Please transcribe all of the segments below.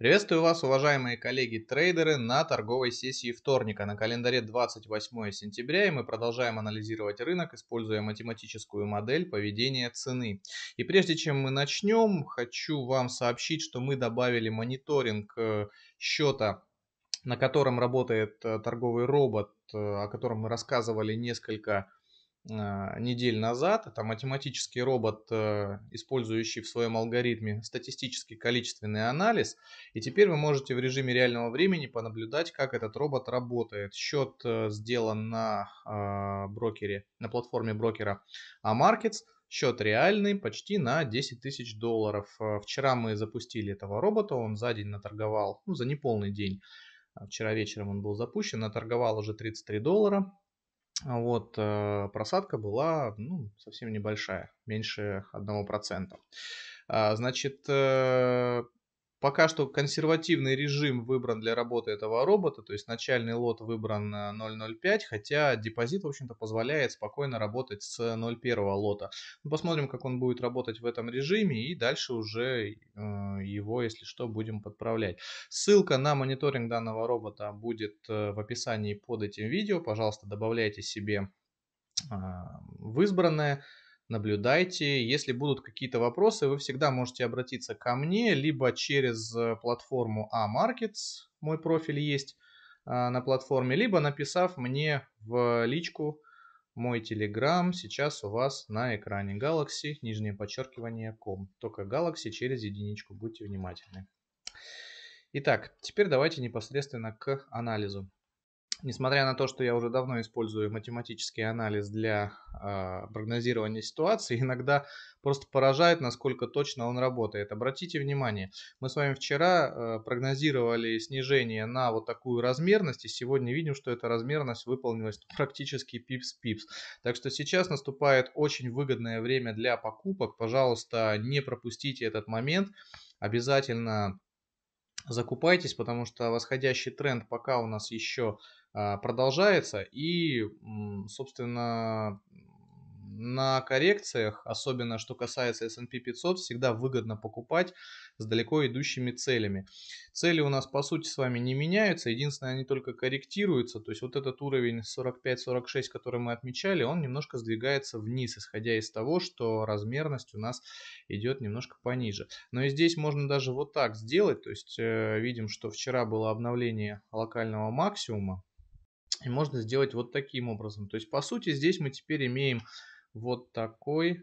Приветствую вас, уважаемые коллеги-трейдеры, на торговой сессии вторника. На календаре 28 сентября и мы продолжаем анализировать рынок, используя математическую модель поведения цены. И прежде чем мы начнем, хочу вам сообщить, что мы добавили мониторинг э, счета на котором работает э, торговый робот, э, о котором мы рассказывали несколько а, недель назад. Это математический робот, э, использующий в своем алгоритме статистический количественный анализ. И теперь вы можете в режиме реального времени понаблюдать, как этот робот работает. Счет э, сделан на а, брокере, на платформе брокера Amarkets. Счет реальный, почти на 10 тысяч долларов. Э, вчера мы запустили этого робота, он за день наторговал, ну за неполный день. Вчера вечером он был запущен, наторговал уже 33 доллара вот э, просадка была ну, совсем небольшая, меньше 1%. А, значит, э, Пока что консервативный режим выбран для работы этого робота, то есть начальный лот выбран 0.05, хотя депозит, в общем-то, позволяет спокойно работать с 0.1 лота. Ну, посмотрим, как он будет работать в этом режиме и дальше уже э, его, если что, будем подправлять. Ссылка на мониторинг данного робота будет э, в описании под этим видео. Пожалуйста, добавляйте себе э, в избранное наблюдайте. Если будут какие-то вопросы, вы всегда можете обратиться ко мне, либо через э, платформу A-Markets, мой профиль есть а, на платформе, либо написав мне в личку мой телеграм сейчас у вас на экране Galaxy, нижнее подчеркивание, ком. Только Galaxy через единичку, будьте внимательны. Итак, теперь давайте непосредственно к анализу несмотря на то, что я уже давно использую математический анализ для э, прогнозирования ситуации, иногда просто поражает, насколько точно он работает. Обратите внимание, мы с вами вчера э, прогнозировали снижение на вот такую размерность, и сегодня видим, что эта размерность выполнилась практически пипс-пипс. Так что сейчас наступает очень выгодное время для покупок. Пожалуйста, не пропустите этот момент. Обязательно закупайтесь, потому что восходящий тренд пока у нас еще а, продолжается. И, собственно, на коррекциях, особенно что касается S&P 500, всегда выгодно покупать с далеко идущими целями. Цели у нас по сути с вами не меняются, единственное, они только корректируются. То есть вот этот уровень 45-46, который мы отмечали, он немножко сдвигается вниз, исходя из того, что размерность у нас идет немножко пониже. Но и здесь можно даже вот так сделать. То есть э, видим, что вчера было обновление локального максимума и можно сделать вот таким образом. То есть, по сути, здесь мы теперь имеем вот такой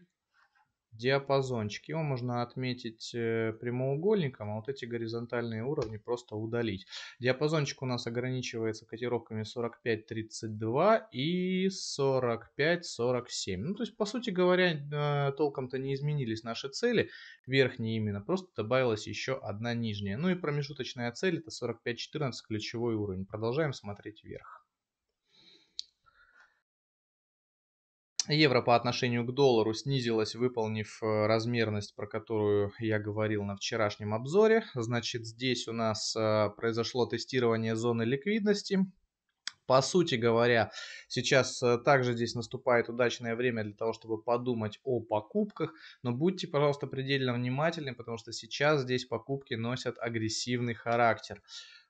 диапазончик. Его можно отметить э, прямоугольником, а вот эти горизонтальные уровни просто удалить. Диапазончик у нас ограничивается котировками 45-32 и 45-47. Ну, то есть, по сути говоря, э, толком-то не изменились наши цели, верхние именно, просто добавилась еще одна нижняя. Ну и промежуточная цель это 45-14, ключевой уровень. Продолжаем смотреть вверх. Евро по отношению к доллару снизилась, выполнив э, размерность, про которую я говорил на вчерашнем обзоре. Значит, здесь у нас э, произошло тестирование зоны ликвидности. По сути говоря, сейчас э, также здесь наступает удачное время для того, чтобы подумать о покупках, но будьте, пожалуйста, предельно внимательны, потому что сейчас здесь покупки носят агрессивный характер.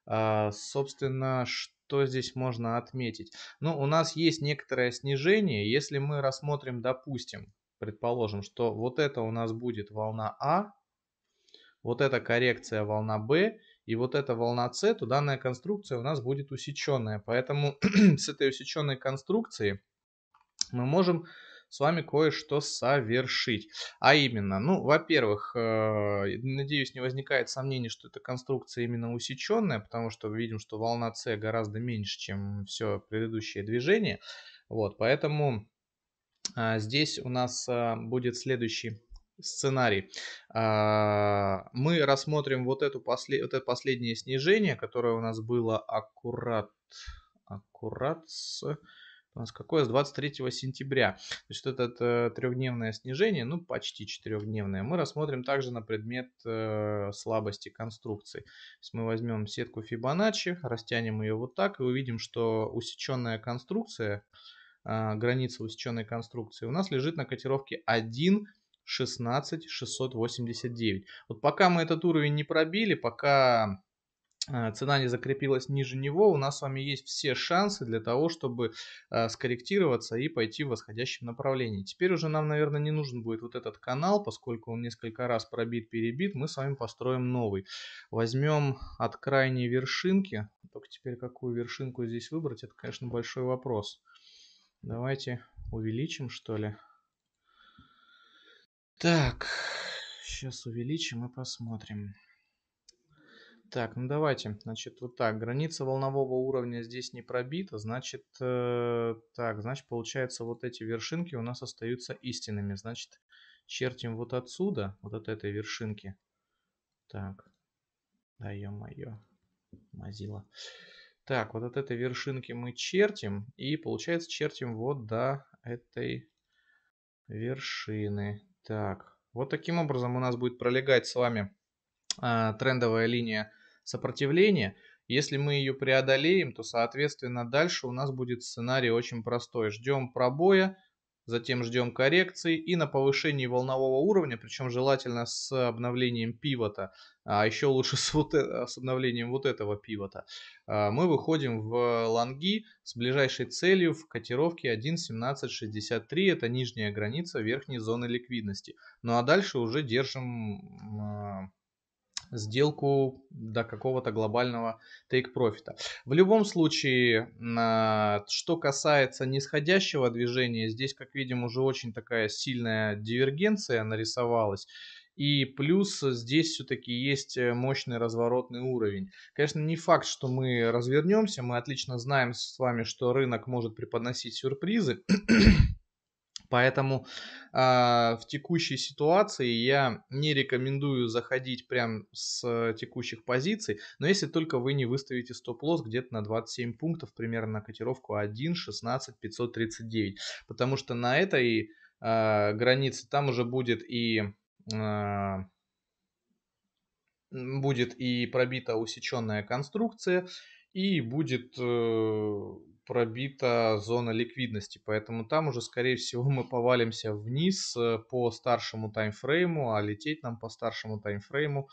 А, собственно, что здесь можно отметить? Ну, у нас есть некоторое снижение. Если мы рассмотрим, допустим, предположим, что вот это у нас будет волна А, вот эта коррекция волна Б, и вот эта волна С, то данная конструкция у нас будет усеченная. Поэтому с этой усеченной конструкции мы можем с вами кое-что совершить. А именно, ну, во-первых, э, надеюсь, не возникает сомнений, что эта конструкция именно усеченная, потому что видим, что волна С гораздо меньше, чем все предыдущее движение. Вот, поэтому э, здесь у нас э, будет следующий сценарий. Мы рассмотрим вот, эту после, вот это последнее снижение, которое у нас было аккурат, аккурат с у нас какое с 23 сентября. То есть это э, трехдневное снижение, ну почти четырехдневное, мы рассмотрим также на предмет э, слабости конструкции. То есть мы возьмем сетку Fibonacci, растянем ее вот так и увидим, что усеченная конструкция, э, граница усеченной конструкции у нас лежит на котировке 1 16 689. Вот пока мы этот уровень не пробили, пока Э, цена не закрепилась ниже него, у нас с вами есть все шансы для того, чтобы э, скорректироваться и пойти в восходящем направлении. Теперь уже нам, наверное, не нужен будет вот этот канал, поскольку он несколько раз пробит, перебит, мы с вами построим новый. Возьмем от крайней вершинки, только теперь какую вершинку здесь выбрать, это, конечно, большой вопрос. Давайте увеличим, что ли. Так, сейчас увеличим и посмотрим. Так, ну давайте. Значит, вот так. Граница волнового уровня здесь не пробита. Значит, э, так, значит, получается, вот эти вершинки у нас остаются истинными. Значит, чертим вот отсюда, вот от этой вершинки. Так. Да, ё-моё. Мазила. Так, вот от этой вершинки мы чертим. И, получается, чертим вот до этой вершины. Так, вот таким образом у нас будет пролегать с вами а, трендовая линия сопротивление, Если мы ее преодолеем, то, соответственно, дальше у нас будет сценарий очень простой. Ждем пробоя, затем ждем коррекции и на повышении волнового уровня, причем желательно с обновлением пивота, а еще лучше с, вот, э, с обновлением вот этого пивота, а, мы выходим в лонги с ближайшей целью в котировке 1.1763, это нижняя граница верхней зоны ликвидности. Ну а дальше уже держим а, сделку до какого-то глобального take профита В любом случае, а, что касается нисходящего движения, здесь, как видим, уже очень такая сильная дивергенция нарисовалась. И плюс здесь все-таки есть э, мощный разворотный уровень. Конечно, не факт, что мы развернемся. Мы отлично знаем с вами, что рынок может преподносить сюрпризы. Поэтому э, в текущей ситуации я не рекомендую заходить прям с текущих позиций, но если только вы не выставите стоп-лосс где-то на 27 пунктов, примерно на котировку 1, 16, 539, потому что на этой э, границе там уже будет и... Э, будет и пробита усеченная конструкция, и будет э, пробита зона ликвидности, поэтому там уже, скорее всего, мы повалимся вниз э, по старшему таймфрейму, а лететь нам по старшему таймфрейму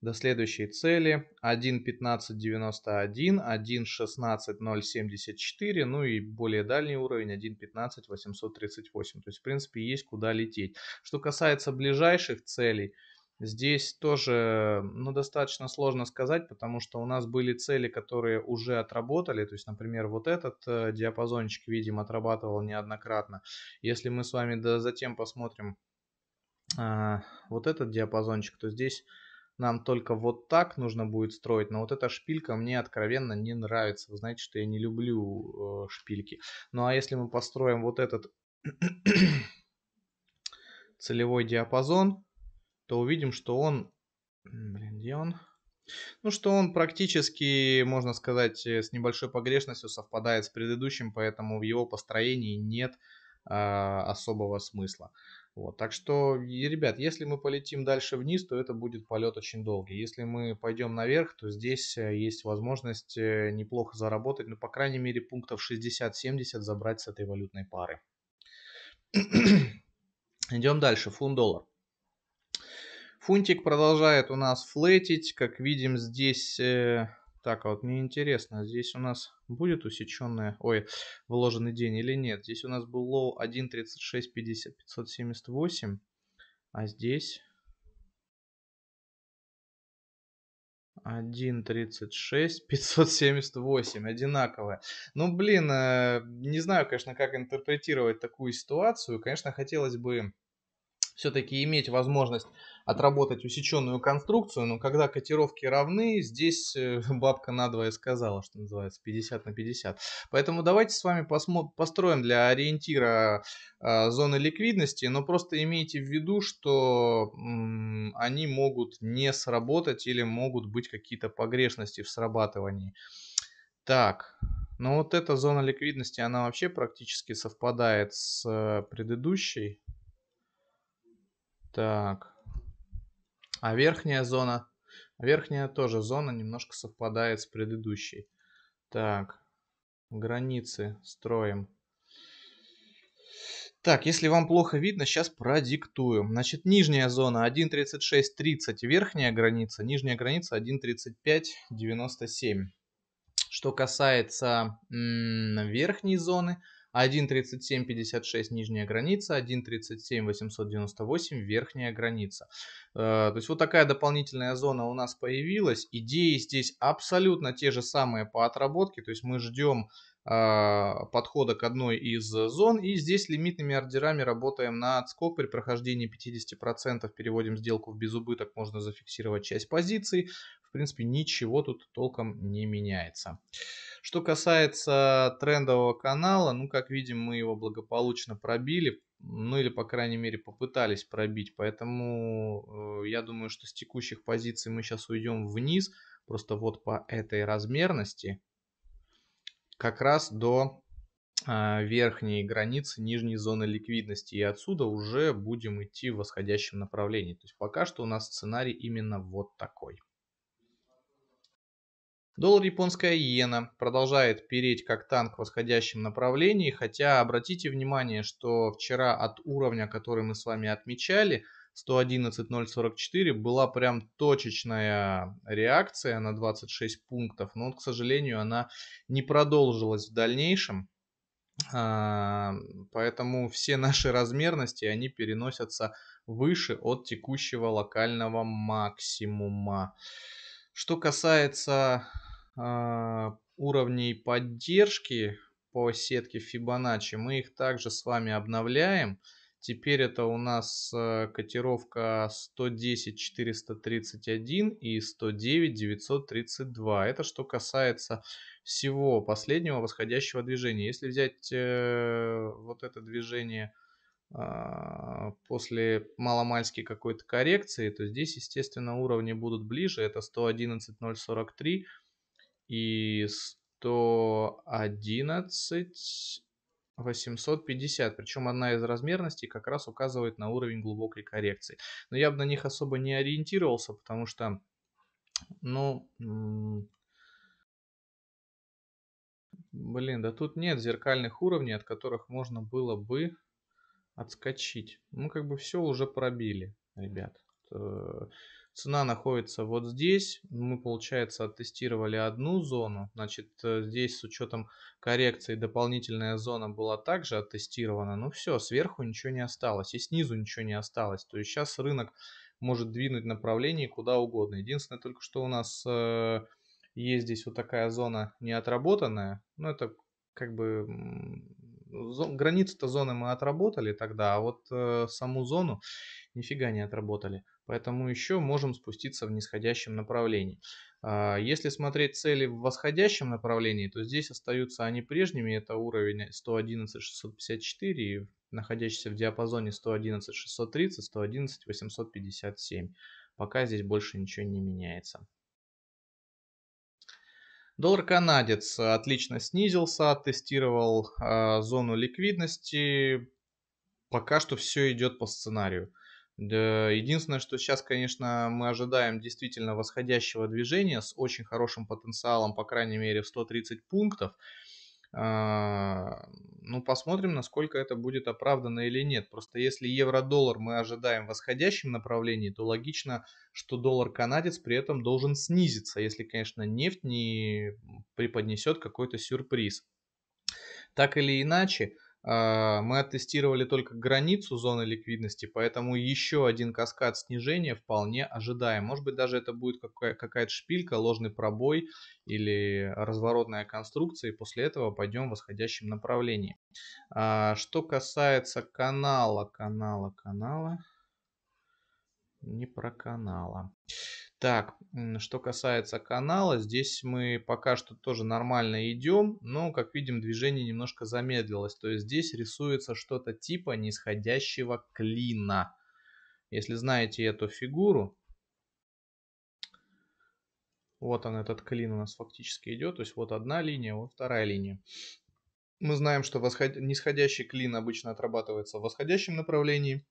до следующей цели 1.15.91, 1.16.074, ну и более дальний уровень 1.15.838. То есть, в принципе, есть куда лететь. Что касается ближайших целей – Здесь тоже ну, достаточно сложно сказать, потому что у нас были цели, которые уже отработали. То есть, например, вот этот э, диапазончик, видим отрабатывал неоднократно. Если мы с вами да, затем посмотрим э, вот этот диапазончик, то здесь нам только вот так нужно будет строить, но вот эта шпилька мне откровенно не нравится. Вы знаете, что я не люблю э, шпильки. Ну а если мы построим вот этот целевой диапазон, то увидим, что он... Блин, где он? Ну, что он практически, можно сказать, э, с небольшой погрешностью совпадает с предыдущим, поэтому в его построении нет э, особого смысла. Вот, так что, ребят, если мы полетим дальше вниз, то это будет полет очень долгий. Если мы пойдем наверх, то здесь э, есть возможность э, неплохо заработать, ну, по крайней мере, пунктов 60-70 забрать с этой валютной пары. Идем дальше, фунт-доллар. Фунтик продолжает у нас флетить. Как видим, здесь... Э, так, а вот мне интересно, здесь у нас будет усеченная... Ой, вложенный день или нет? Здесь у нас был лоу 1.36.50.578. А здесь... 1.36, 578, одинаковое. Ну, блин, э, не знаю, конечно, как интерпретировать такую ситуацию. Конечно, хотелось бы все-таки иметь возможность отработать усеченную конструкцию, но когда котировки равны, здесь э, бабка надвое сказала, что называется, 50 на 50. Поэтому давайте с вами построим для ориентира а, зоны ликвидности, но просто имейте в виду, что они могут не сработать или могут быть какие-то погрешности в срабатывании. Так, ну вот эта зона ликвидности, она вообще практически совпадает с э, предыдущей. Так. А верхняя зона, верхняя тоже зона немножко совпадает с предыдущей. Так, границы строим. Так, если вам плохо видно, сейчас продиктую. Значит, нижняя зона 1.36.30, верхняя граница, нижняя граница 1.35.97. Что касается верхней зоны, 1.3756 нижняя граница, 1.37.898 верхняя граница. Э, то есть вот такая дополнительная зона у нас появилась. Идеи здесь абсолютно те же самые по отработке. То есть мы ждем э, подхода к одной из зон. И здесь лимитными ордерами работаем на отскок при прохождении 50%. Переводим сделку в безубыток, можно зафиксировать часть позиций. В принципе, ничего тут толком не меняется. Что касается трендового канала, ну, как видим, мы его благополучно пробили, ну или, по крайней мере, попытались пробить. Поэтому э, я думаю, что с текущих позиций мы сейчас уйдем вниз, просто вот по этой размерности, как раз до э, верхней границы нижней зоны ликвидности. И отсюда уже будем идти в восходящем направлении. То есть пока что у нас сценарий именно вот такой. Доллар японская иена продолжает переть как танк в восходящем направлении, хотя обратите внимание, что вчера от уровня, который мы с вами отмечали, 111.044 была прям точечная реакция на 26 пунктов, но, к сожалению, она не продолжилась в дальнейшем. А, поэтому все наши размерности, они переносятся выше от текущего локального максимума. Что касается а, уровней поддержки по сетке Fibonacci. Мы их также с вами обновляем. Теперь это у нас э, котировка 110-431 и 109-932. Это что касается всего последнего восходящего движения. Если взять э, вот это движение а, после маломальски какой-то коррекции, то здесь, естественно, уровни будут ближе. Это 111.043 и 111 850. Причем одна из размерностей как раз указывает на уровень глубокой коррекции. Но я бы на них особо не ориентировался, потому что, ну, блин, да тут нет зеркальных уровней, от которых можно было бы отскочить. Мы как бы все уже пробили, ребят. Э, Цена находится вот здесь. Мы, получается, оттестировали одну зону. Значит, э, здесь с учетом коррекции дополнительная зона была также оттестирована. Ну все, сверху ничего не осталось и снизу ничего не осталось. То есть сейчас рынок может двинуть направление куда угодно. Единственное только, что у нас э, есть здесь вот такая зона неотработанная. Ну это как бы зон, границы-то зоны мы отработали тогда, а вот э, саму зону нифига не отработали. Поэтому еще можем спуститься в нисходящем направлении. А, если смотреть цели в восходящем направлении, то здесь остаются они прежними. Это уровень 111-654 и находящийся в диапазоне 111-630, 111-857. Пока здесь больше ничего не меняется. Доллар канадец отлично снизился, оттестировал э, зону ликвидности. Пока что все идет по сценарию. Да, единственное, что сейчас, конечно, мы ожидаем действительно восходящего движения с очень хорошим потенциалом, по крайней мере, в 130 пунктов. А, ну, посмотрим, насколько это будет оправдано или нет. Просто если евро-доллар мы ожидаем в восходящем направлении, то логично, что доллар-канадец при этом должен снизиться, если, конечно, нефть не преподнесет какой-то сюрприз. Так или иначе, а, мы оттестировали только границу зоны ликвидности, поэтому еще один каскад снижения вполне ожидаем. Может быть, даже это будет какая-то шпилька, ложный пробой или разворотная конструкция, и после этого пойдем в восходящем направлении. А, что касается канала, канала, канала, не про канала. Так, что касается канала, здесь мы пока что тоже нормально идем, но, как видим, движение немножко замедлилось. То есть здесь рисуется что-то типа нисходящего клина. Если знаете эту фигуру, вот он, этот клин у нас фактически идет. То есть вот одна линия, вот вторая линия. Мы знаем, что восход... нисходящий клин обычно отрабатывается в восходящем направлении.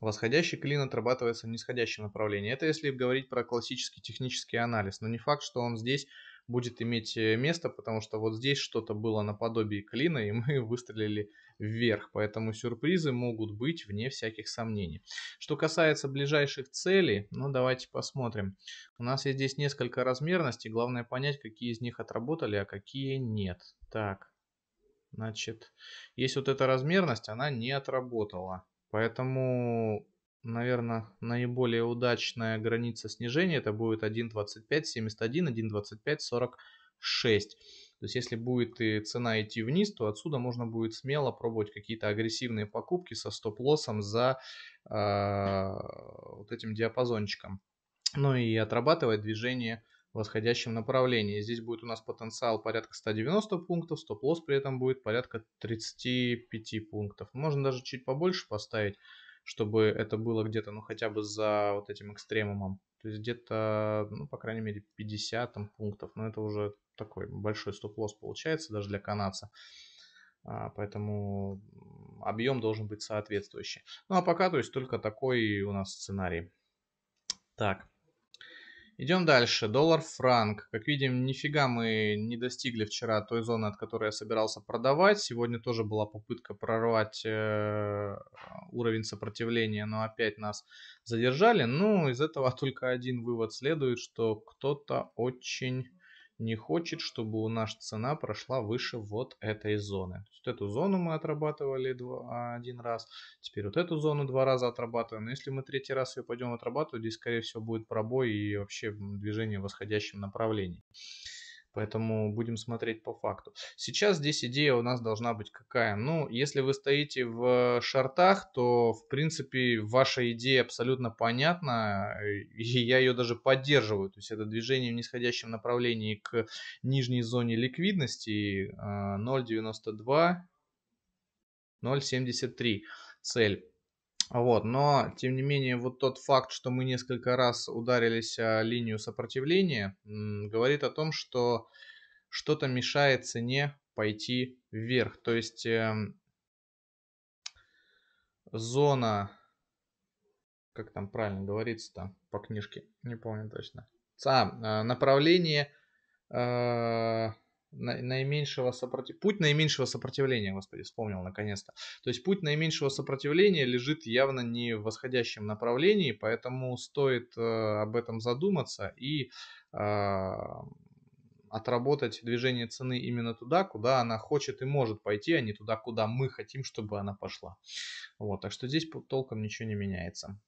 Восходящий клин отрабатывается в нисходящем направлении. Это если говорить про классический технический анализ. Но не факт, что он здесь будет иметь э, место, потому что вот здесь что-то было наподобие клина, и мы выстрелили вверх. Поэтому сюрпризы могут быть вне всяких сомнений. Что касается ближайших целей, ну давайте посмотрим. У нас есть здесь несколько размерностей. Главное понять, какие из них отработали, а какие нет. Так, значит, есть вот эта размерность, она не отработала. Поэтому, наверное, наиболее удачная граница снижения это будет 1.25, 71, 1.25, 46. То есть, если будет и цена идти вниз, то отсюда можно будет смело пробовать какие-то агрессивные покупки со стоп-лоссом за э, вот этим диапазончиком. Ну и отрабатывать движение восходящем направлении. Здесь будет у нас потенциал порядка 190 пунктов, стоп-лосс при этом будет порядка 35 пунктов. Можно даже чуть побольше поставить, чтобы это было где-то, ну, хотя бы за вот этим экстремумом. То есть где-то, ну, по крайней мере, 50 там, пунктов. Но это уже такой большой стоп-лосс получается даже для канадца. А, поэтому объем должен быть соответствующий. Ну а пока, то есть только такой у нас сценарий. Так, Идем дальше. Доллар-франк. Как видим, нифига мы не достигли вчера той зоны, от которой я собирался продавать. Сегодня тоже была попытка прорвать э, уровень сопротивления, но опять нас задержали. Ну, из этого только один вывод следует, что кто-то очень не хочет, чтобы у нас цена прошла выше вот этой зоны. То есть, вот эту зону мы отрабатывали два, один раз, теперь вот эту зону два раза отрабатываем. Но если мы третий раз ее пойдем отрабатывать, здесь, скорее всего, будет пробой и вообще движение в восходящем направлении. Поэтому будем смотреть по факту. Сейчас здесь идея у нас должна быть какая? Ну, если вы стоите в шартах, то, в принципе, ваша идея абсолютно понятна, э, и я ее даже поддерживаю. То есть это движение в нисходящем направлении к нижней зоне ликвидности 0.92, э, 0.73 цель. Вот, но, тем не менее, вот тот факт, что мы несколько раз ударились о линию сопротивления, говорит о том, что что-то мешает цене пойти вверх. То есть э, зона, как там правильно говорится там по книжке, не помню точно. А, а направление... Э, наименьшего сопротив... путь наименьшего сопротивления, господи, вспомнил наконец-то. То есть путь наименьшего сопротивления лежит явно не в восходящем направлении, поэтому стоит э, об этом задуматься и э, отработать движение цены именно туда, куда она хочет и может пойти, а не туда, куда мы хотим, чтобы она пошла. Вот, так что здесь толком ничего не меняется.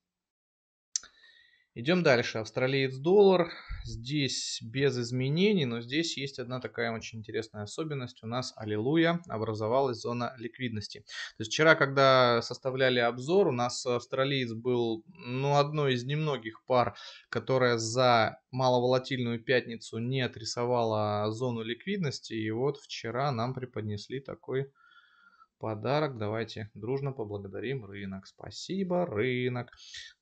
Идем дальше. Австралиец доллар. Здесь без изменений, но здесь есть одна такая очень интересная особенность. У нас, аллилуйя, образовалась зона ликвидности. То есть вчера, когда составляли обзор, у нас австралиец был ну, одной из немногих пар, которая за маловолатильную пятницу не отрисовала зону ликвидности. И вот вчера нам преподнесли такой подарок. Давайте дружно поблагодарим рынок. Спасибо, рынок.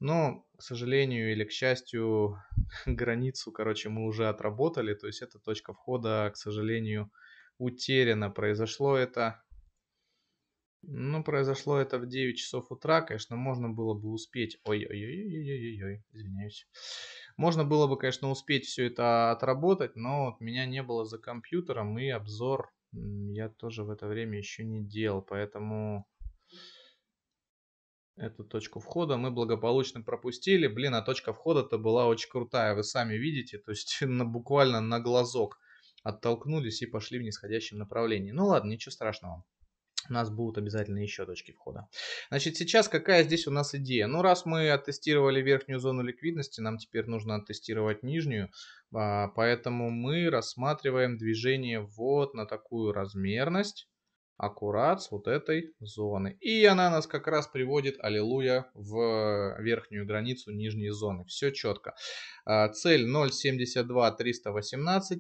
Но, к сожалению или к счастью, границу, короче, мы уже отработали. То есть эта точка входа, к сожалению, утеряна. Произошло это... Ну, произошло это в 9 часов утра. Конечно, можно было бы успеть... Ой-ой-ой-ой-ой-ой, извиняюсь. Можно было бы, конечно, успеть все это отработать, но вот меня не было за компьютером, и обзор я тоже в это время еще не делал, поэтому эту точку входа мы благополучно пропустили. Блин, а точка входа-то была очень крутая, вы сами видите, то есть на, буквально на глазок оттолкнулись и пошли в нисходящем направлении. Ну ладно, ничего страшного у нас будут обязательно еще точки входа. Значит, сейчас какая здесь у нас идея? Ну, раз мы оттестировали верхнюю зону ликвидности, нам теперь нужно оттестировать нижнюю. А, поэтому мы рассматриваем движение вот на такую размерность аккурат с вот этой зоны. И она нас как раз приводит, аллилуйя, в верхнюю границу нижней зоны. Все четко. А, цель 0,72-318,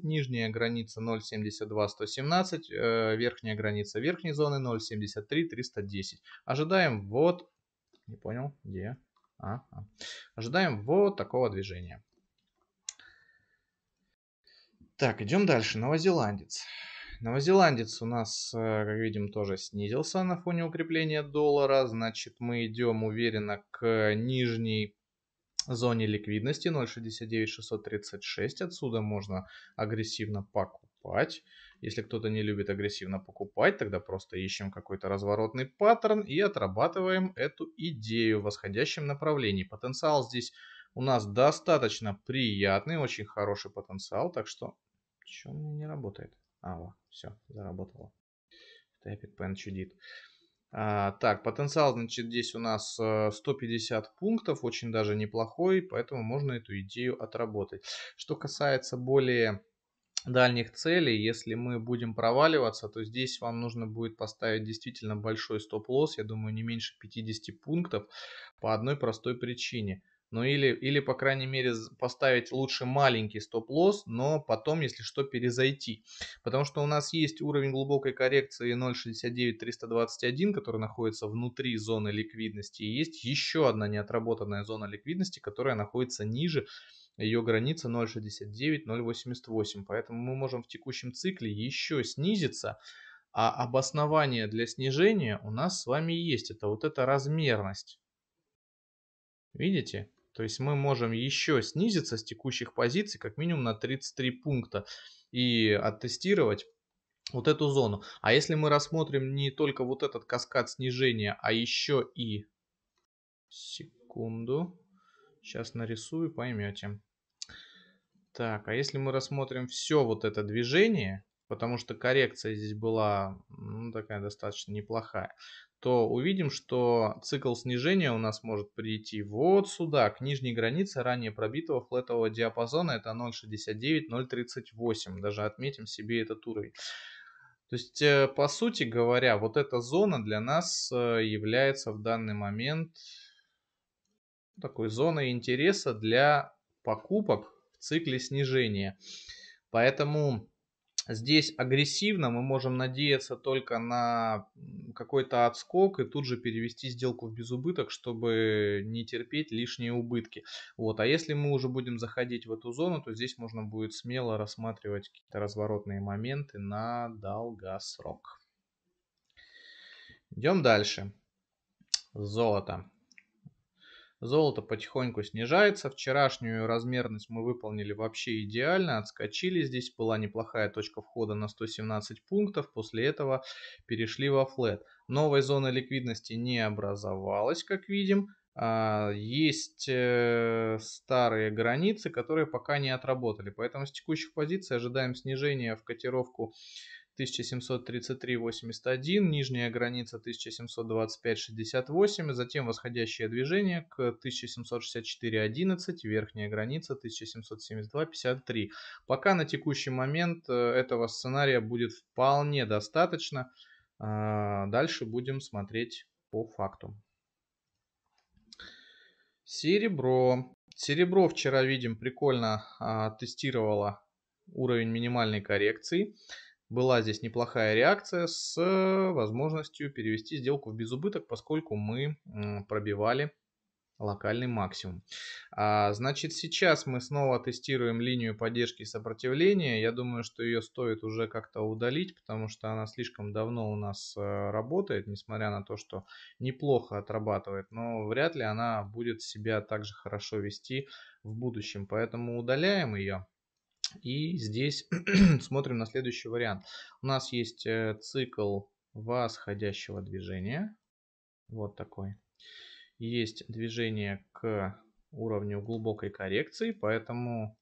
нижняя граница 0,72-117, э, верхняя граница верхней зоны 0,73-310. Ожидаем вот... Не понял, где? А, а. Ожидаем вот такого движения. Так, идем дальше. Новозеландец. Новозеландец у нас, э, как видим, тоже снизился на фоне укрепления доллара. Значит, мы идем уверенно к нижней зоне ликвидности 0.69636. Отсюда можно агрессивно покупать. Если кто-то не любит агрессивно покупать, тогда просто ищем какой-то разворотный паттерн и отрабатываем эту идею в восходящем направлении. Потенциал здесь у нас достаточно приятный, очень хороший потенциал, так что... Чем не работает? А, во, все, заработало. Typic Pen чудит. А, так, потенциал, значит, здесь у нас 150 э, пунктов, очень даже неплохой, поэтому можно эту идею отработать. Что касается более дальних целей, если мы будем проваливаться, то здесь вам нужно будет поставить действительно большой стоп-лосс, я думаю, не меньше 50 пунктов, по одной простой причине – ну или, или, по крайней мере, поставить лучше маленький стоп-лосс, но потом, если что, перезайти. Потому что у нас есть уровень глубокой коррекции 0.69-321, который находится внутри зоны ликвидности. И есть еще одна неотработанная зона ликвидности, которая находится ниже ее граница 0.69-0.88. Поэтому мы можем в текущем цикле еще снизиться. А обоснование для снижения у нас с вами есть. Это вот эта размерность. Видите? То есть мы можем еще снизиться с текущих позиций как минимум на 33 пункта и оттестировать вот эту зону. А если мы рассмотрим не только вот этот каскад снижения, а еще и... Секунду. Сейчас нарисую, поймете. Так, а если мы рассмотрим все вот это движение, потому что коррекция здесь была ну, такая достаточно неплохая, то увидим, что цикл снижения у нас может прийти вот сюда, к нижней границе ранее пробитого флетового диапазона, это 0.69-0.38, даже отметим себе этот уровень. То есть, э, по сути говоря, вот эта зона для нас э, является в данный момент такой зоной интереса для покупок в цикле снижения. Поэтому Здесь агрессивно мы можем надеяться только на какой-то отскок и тут же перевести сделку в безубыток, чтобы не терпеть лишние убытки. Вот. А если мы уже будем заходить в эту зону, то здесь можно будет смело рассматривать какие-то разворотные моменты на долгосрок. Идем дальше. Золото. Золото потихоньку снижается. Вчерашнюю размерность мы выполнили вообще идеально. Отскочили. Здесь была неплохая точка входа на 117 пунктов. После этого перешли во флет. Новой зоны ликвидности не образовалась, как видим. А, есть э, старые границы, которые пока не отработали. Поэтому с текущих позиций ожидаем снижения в котировку 1733-81, нижняя граница 1725-68, затем восходящее движение к 1764-11, верхняя граница 1772-53. Пока на текущий момент э, этого сценария будет вполне достаточно. А, дальше будем смотреть по факту. Серебро. Серебро вчера, видим, прикольно а, тестировало уровень минимальной коррекции. Была здесь неплохая реакция с э, возможностью перевести сделку в безубыток, поскольку мы пробивали локальный максимум. А, значит, сейчас мы снова тестируем линию поддержки и сопротивления. Я думаю, что ее стоит уже как-то удалить, потому что она слишком давно у нас э, работает, несмотря на то, что неплохо отрабатывает, но вряд ли она будет себя также хорошо вести в будущем. Поэтому удаляем ее. И здесь смотрим на следующий вариант. У нас есть э, цикл восходящего движения. Вот такой. Есть движение к уровню глубокой коррекции, поэтому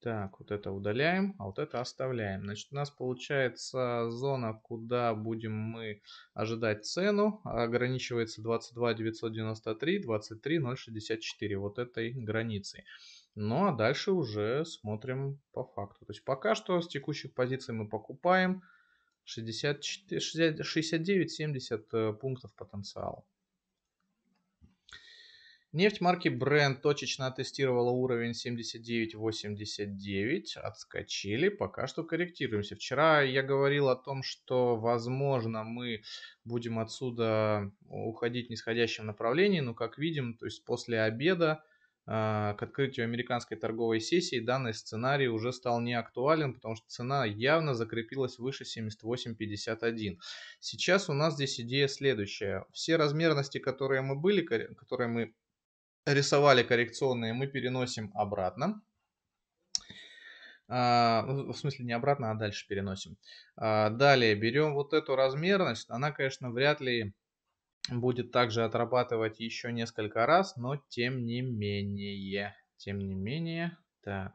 так, вот это удаляем, а вот это оставляем. Значит, у нас получается зона, куда будем мы ожидать цену, а ограничивается 22 993, 23 064, вот этой границей. Ну а дальше уже смотрим по факту. То есть пока что с текущих позиций мы покупаем 69-70 э, пунктов потенциал. Нефть марки Brent точечно тестировала уровень 79-89, отскочили, пока что корректируемся. Вчера я говорил о том, что возможно мы будем отсюда э, уходить в нисходящем направлении, но как видим, то есть после обеда а, к открытию американской торговой сессии данный сценарий уже стал не актуален, потому что цена явно закрепилась выше 78.51. Сейчас у нас здесь идея следующая. Все размерности, которые мы были, которые мы рисовали коррекционные, мы переносим обратно. А, в смысле не обратно, а дальше переносим. А, далее берем вот эту размерность. Она, конечно, вряд ли будет также отрабатывать еще несколько раз, но тем не менее. Тем не менее, так.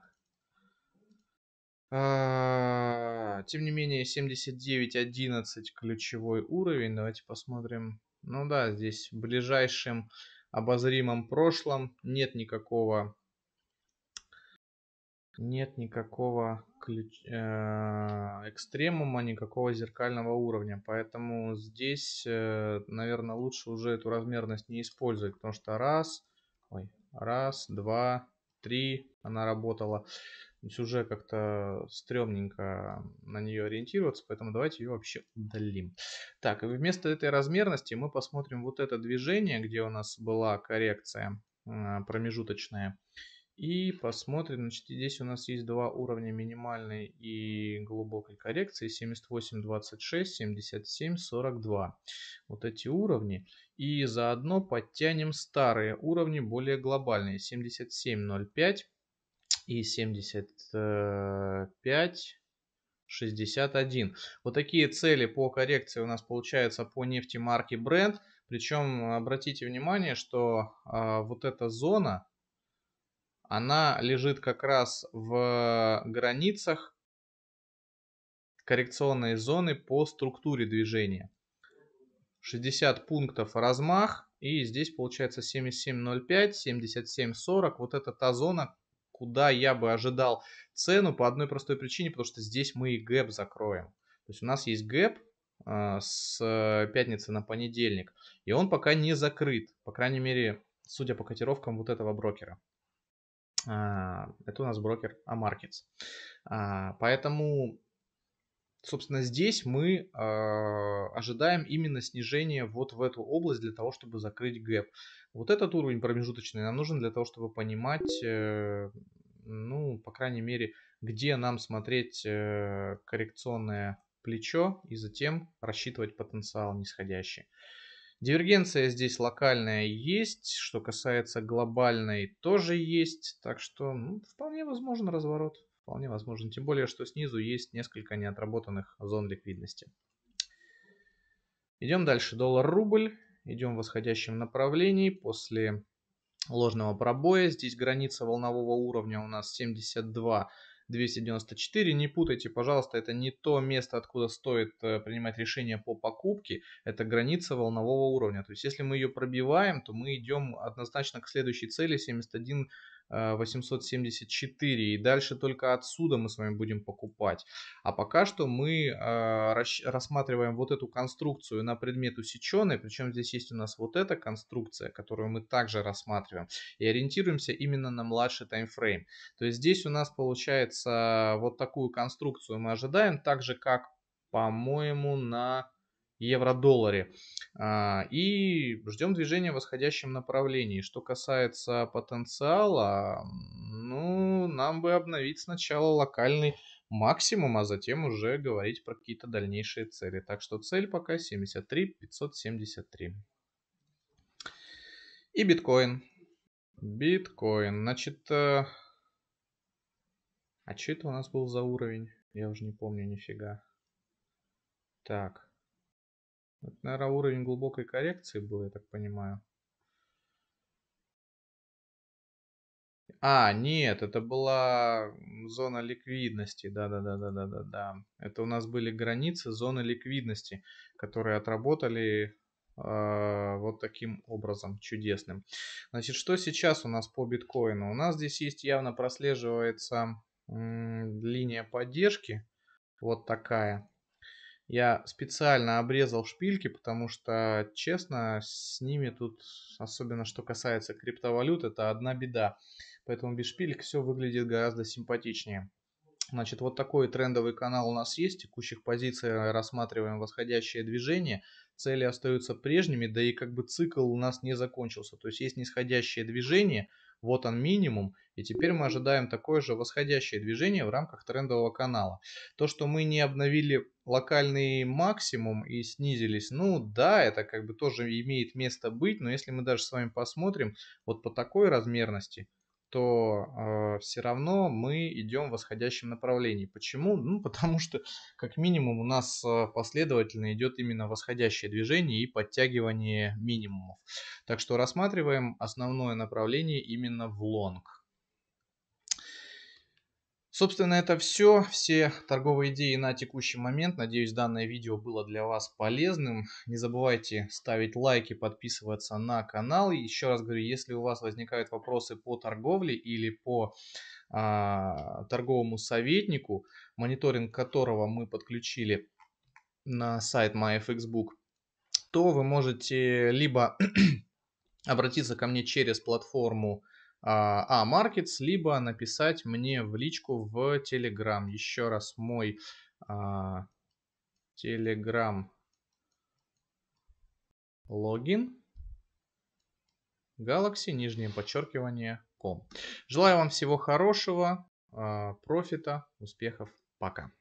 А, тем не менее, 79.11 ключевой уровень. Давайте посмотрим. Ну да, здесь в ближайшем обозримом прошлом нет никакого нет никакого ключ... э, экстремума, никакого зеркального уровня. Поэтому здесь, э, наверное, лучше уже эту размерность не использовать, потому что раз, ой, раз, два, три она работала. То уже как-то стрёмненько на нее ориентироваться, поэтому давайте ее вообще удалим. Так, и вместо этой размерности мы посмотрим вот это движение, где у нас была коррекция э, промежуточная. И посмотрим, значит, здесь у нас есть два уровня минимальной и глубокой коррекции, 78, 26, 77, 42. Вот эти уровни. И заодно подтянем старые уровни, более глобальные, 77, 05 и 75, 61. Вот такие цели по коррекции у нас получается по нефти марки Brent. Причем обратите внимание, что а, вот эта зона она лежит как раз в границах коррекционной зоны по структуре движения. 60 пунктов размах, и здесь получается 77.05, 77.40. Вот это та зона, куда я бы ожидал цену по одной простой причине, потому что здесь мы и гэп закроем. То есть у нас есть гэп а, э, с пятницы на понедельник, и он пока не закрыт, по крайней мере, судя по котировкам вот этого брокера. А, это у нас брокер Amarkets, а, Поэтому, собственно, здесь мы а, ожидаем именно снижение вот в эту область для того, чтобы закрыть гэп. Вот этот уровень промежуточный нам нужен для того, чтобы понимать, э, ну, по крайней мере, где нам смотреть э, коррекционное плечо и затем рассчитывать потенциал нисходящий. Дивергенция здесь локальная есть, что касается глобальной тоже есть, так что ну, вполне возможен разворот, вполне возможен. Тем более, что снизу есть несколько неотработанных зон ликвидности. Идем дальше. Доллар-рубль. Идем в восходящем направлении после ложного пробоя. Здесь граница волнового уровня у нас 72 294. Не путайте, пожалуйста, это не то место, откуда стоит э, принимать решение по покупке. Это граница волнового уровня. То есть, если мы ее пробиваем, то мы идем однозначно к следующей цели 71 874. Э, И дальше только отсюда мы с вами будем покупать. А пока что мы э, рассматриваем вот эту конструкцию на предмет усеченной. Причем здесь есть у нас вот эта конструкция, которую мы также рассматриваем. И ориентируемся именно на младший таймфрейм. То есть здесь у нас получается э, вот такую конструкцию мы ожидаем. Так же как, по-моему, на евро-долларе. А, и ждем движения в восходящем направлении. Что касается потенциала, ну, нам бы обновить сначала локальный максимум, а затем уже говорить про какие-то дальнейшие цели. Так что цель пока 73 573. И биткоин. Биткоин. Значит, э, а что это у нас был за уровень? Я уже не помню нифига. Так, это, наверное, уровень глубокой коррекции был, я так понимаю. А, нет, это была зона ликвидности. Да-да-да-да-да-да. да. Это у нас были границы зоны ликвидности, которые отработали э, вот таким образом чудесным. Значит, что сейчас у нас по биткоину? У нас здесь есть явно прослеживается линия поддержки. Вот такая. Я специально обрезал шпильки, потому что, честно, с ними тут, особенно что касается криптовалют, это одна беда. Поэтому без шпилек все выглядит гораздо симпатичнее. Значит, вот такой трендовый канал у нас есть. Текущих позиций рассматриваем восходящее движение. Цели остаются прежними, да и как бы цикл у нас не закончился. То есть есть нисходящее движение, вот он минимум. И теперь мы ожидаем такое же восходящее движение в рамках трендового канала. То, что мы не обновили локальный максимум и снизились, ну да, это как бы тоже имеет место быть, но если мы даже с вами посмотрим, вот по такой размерности то э, а, все равно мы идем в восходящем направлении. Почему? Ну, потому что, как минимум, у нас а, последовательно идет именно восходящее движение и подтягивание минимумов. Так что рассматриваем основное направление именно в лонг. Собственно, это все. Все торговые идеи на текущий момент. Надеюсь, данное видео было для вас полезным. Не забывайте ставить лайки, подписываться на канал. еще раз говорю, если у вас возникают вопросы по торговле или по а, торговому советнику, мониторинг которого мы подключили на сайт MyFXBook, то вы можете либо обратиться ко мне через платформу а, а Markets, либо написать мне в личку в Telegram. Еще раз мой а, Telegram логин Galaxy, нижнее подчеркивание, ком. Желаю вам всего хорошего, а, профита, успехов, пока.